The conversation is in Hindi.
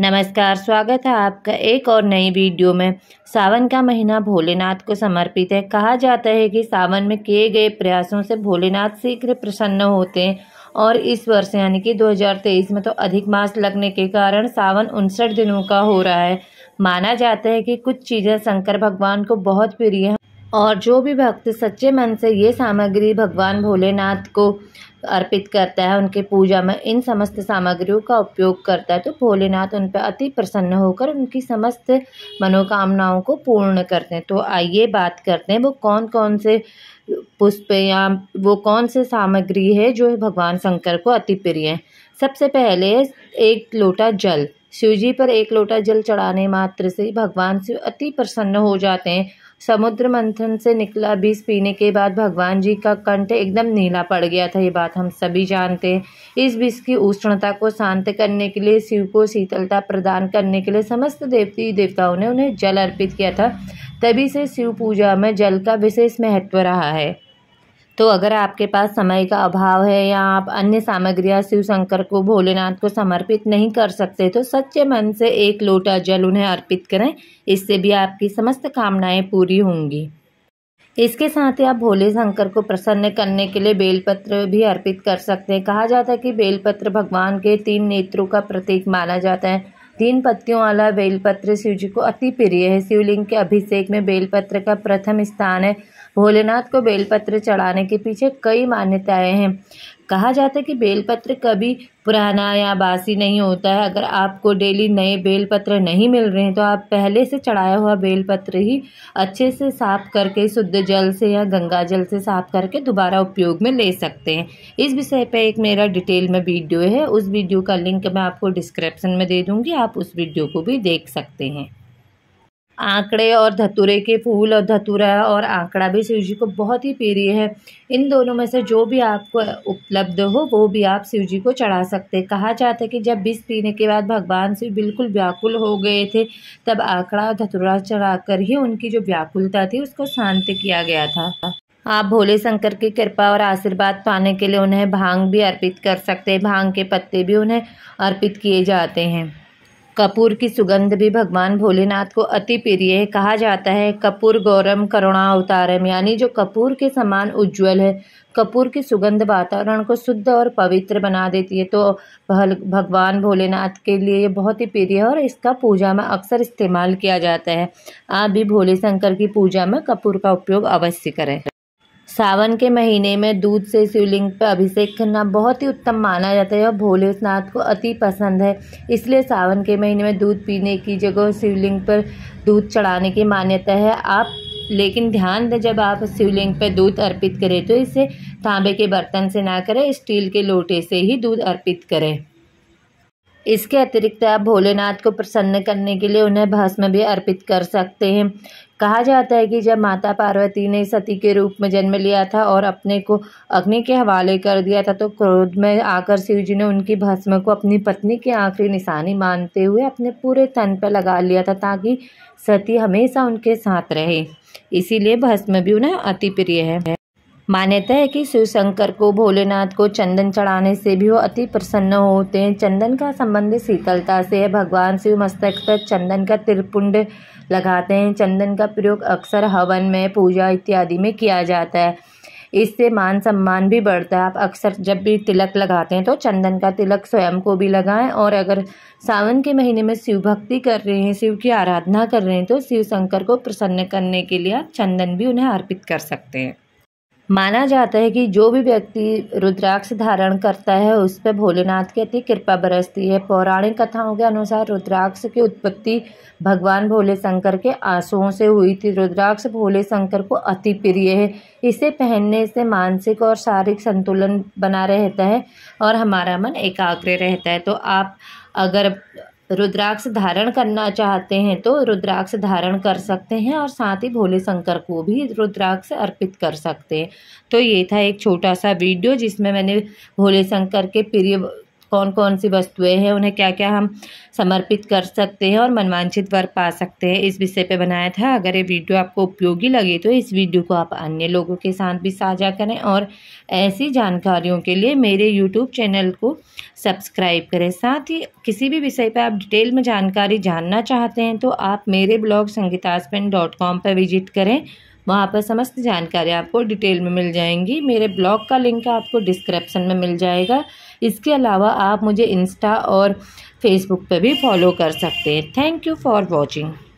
नमस्कार स्वागत है आपका एक और नई वीडियो में सावन का महीना भोलेनाथ को समर्पित है कहा जाता है कि सावन में किए गए प्रयासों से भोलेनाथ शीघ्र प्रसन्न होते हैं और इस वर्ष यानी कि 2023 में तो अधिक मास लगने के कारण सावन उनसठ दिनों का हो रहा है माना जाता है कि कुछ चीज़ें शंकर भगवान को बहुत प्रिय हैं और जो भी भक्त सच्चे मन से ये सामग्री भगवान भोलेनाथ को अर्पित करता है उनके पूजा में इन समस्त सामग्रियों का उपयोग करता है तो भोलेनाथ उन पर अति प्रसन्न होकर उनकी समस्त मनोकामनाओं को पूर्ण करते हैं तो आइए बात करते हैं वो कौन कौन से पुष्प या वो कौन से सामग्री है जो भगवान शंकर को अति प्रिय है सबसे पहले एक लोटा जल शिव जी पर एक लोटा जल चढ़ाने मात्र से भगवान शिव अति प्रसन्न हो जाते हैं समुद्र मंथन से निकला बीज पीने के बाद भगवान जी का कंठ एकदम नीला पड़ गया था ये बात हम सभी जानते हैं इस बीज की उष्णता को शांत करने के लिए शिव को शीतलता प्रदान करने के लिए समस्त देवती देवताओं ने उन्हें जल अर्पित किया था तभी से शिव पूजा में जल का विशेष महत्व रहा है तो अगर आपके पास समय का अभाव है या आप अन्य सामग्रियाँ शिव शंकर को भोलेनाथ को समर्पित नहीं कर सकते तो सच्चे मन से एक लोटा जल उन्हें अर्पित करें इससे भी आपकी समस्त कामनाएं पूरी होंगी इसके साथ ही आप भोले शंकर को प्रसन्न करने के लिए बेलपत्र भी अर्पित कर सकते हैं कहा जाता है कि बेलपत्र भगवान के तीन नेत्रों का प्रतीक माना जाता है तीन पत्तियों वाला बेलपत्र शिव जी को अति प्रिय है शिवलिंग के अभिषेक में बेलपत्र का प्रथम स्थान है भोलेनाथ को बेलपत्र चढ़ाने के पीछे कई मान्यताएं हैं कहा जाता है कि बेलपत्र कभी पुराना या बासी नहीं होता है अगर आपको डेली नए बेलपत्र नहीं मिल रहे हैं तो आप पहले से चढ़ाया हुआ बेलपत्र ही अच्छे से साफ करके शुद्ध जल से या गंगा जल से साफ करके दोबारा उपयोग में ले सकते हैं इस विषय पर एक मेरा डिटेल में वीडियो है उस वीडियो का लिंक मैं आपको डिस्क्रिप्शन में दे दूँगी आप उस वीडियो को भी देख सकते हैं आंकड़े और धतूरे के फूल और धतूरा और आंकड़ा भी शिवजी को बहुत ही प्रिय है इन दोनों में से जो भी आपको उपलब्ध हो वो भी आप शिवजी को चढ़ा सकते हैं कहा जाता है कि जब बीस पीने के बाद भगवान शिव बिल्कुल व्याकुल हो गए थे तब आंकड़ा और धतूरा चढ़ाकर ही उनकी जो व्याकुलता थी उसको शांत किया गया था आप भोले शंकर की कृपा और आशीर्वाद पाने के लिए उन्हें भांग भी अर्पित कर सकते हैं भांग के पत्ते भी उन्हें अर्पित किए जाते हैं कपूर की सुगंध भी भगवान भोलेनाथ को अति प्रिय है कहा जाता है कपूर गौरम करुणा अवतारम यानी जो कपूर के समान उज्जवल है कपूर की सुगंध वातावरण को शुद्ध और पवित्र बना देती है तो भगवान भोलेनाथ के लिए ये बहुत ही प्रिय है और इसका पूजा में अक्सर इस्तेमाल किया जाता है आप भी भोले शंकर की पूजा में कपूर का उपयोग अवश्य करें सावन के महीने में दूध से शिवलिंग पर अभिषेक करना बहुत ही उत्तम माना जाता है और भोलेनाथ को अति पसंद है इसलिए सावन के महीने में दूध पीने की जगह शिवलिंग पर दूध चढ़ाने की मान्यता है आप लेकिन ध्यान दें जब आप शिवलिंग पर दूध अर्पित करें तो इसे तांबे के बर्तन से ना करें स्टील के लोटे से ही दूध अर्पित करें इसके अतिरिक्त आप भोलेनाथ को प्रसन्न करने के लिए उन्हें भस्म भी अर्पित कर सकते हैं कहा जाता है कि जब माता पार्वती ने सती के रूप में जन्म लिया था और अपने को अग्नि के हवाले कर दिया था तो क्रोध में आकर शिव जी ने उनकी भस्म को अपनी पत्नी की आखिरी निशानी मानते हुए अपने पूरे तन पर लगा लिया था ताकि सती हमेशा उनके साथ रहे इसीलिए भस्म भी उन्हें अति प्रिय है मान्यता है कि शिव शंकर को भोलेनाथ को चंदन चढ़ाने से भी वो अति प्रसन्न होते हैं चंदन का संबंध शीतलता से है भगवान शिव मस्तक पर चंदन का त्रिपुंड लगाते हैं चंदन का प्रयोग अक्सर हवन में पूजा इत्यादि में किया जाता है इससे मान सम्मान भी बढ़ता है आप अक्सर जब भी तिलक लगाते हैं तो चंदन का तिलक स्वयं को भी लगाएं और अगर सावन के महीने में शिव भक्ति कर रहे हैं शिव की आराधना कर रहे हैं तो शिव शंकर को प्रसन्न करने के लिए आप चंदन भी उन्हें अर्पित कर सकते हैं माना जाता है कि जो भी व्यक्ति रुद्राक्ष धारण करता है उस पर भोलेनाथ की अति कृपा बरसती है पौराणिक कथाओं के अनुसार रुद्राक्ष की उत्पत्ति भगवान भोले शंकर के आंसुओं से हुई थी रुद्राक्ष भोले शंकर को अति प्रिय है इसे पहनने से मानसिक और शारीरिक संतुलन बना रहता है और हमारा मन एकाग्र रहता है तो आप अगर रुद्राक्ष धारण करना चाहते हैं तो रुद्राक्ष धारण कर सकते हैं और साथ ही भोले शंकर को भी रुद्राक्ष अर्पित कर सकते हैं तो ये था एक छोटा सा वीडियो जिसमें मैंने भोले शंकर के प्रिय कौन कौन सी वस्तुएं हैं उन्हें क्या क्या हम समर्पित कर सकते हैं और मनवांछित वर पा सकते हैं इस विषय पर बनाया था अगर ये वीडियो आपको उपयोगी लगे तो इस वीडियो को आप अन्य लोगों के साथ भी साझा करें और ऐसी जानकारियों के लिए मेरे यूट्यूब चैनल को सब्सक्राइब करें साथ ही किसी भी विषय पर आप डिटेल में जानकारी जानना चाहते हैं तो आप मेरे ब्लॉग संगीतास्पेन डॉट कॉम पर विजिट करें वहाँ पर समस्त जानकारी आपको डिटेल में मिल जाएंगी मेरे ब्लॉग का लिंक आपको डिस्क्रिप्शन में मिल जाएगा इसके अलावा आप मुझे इंस्टा और फेसबुक पर भी फॉलो कर सकते हैं थैंक यू फॉर वॉचिंग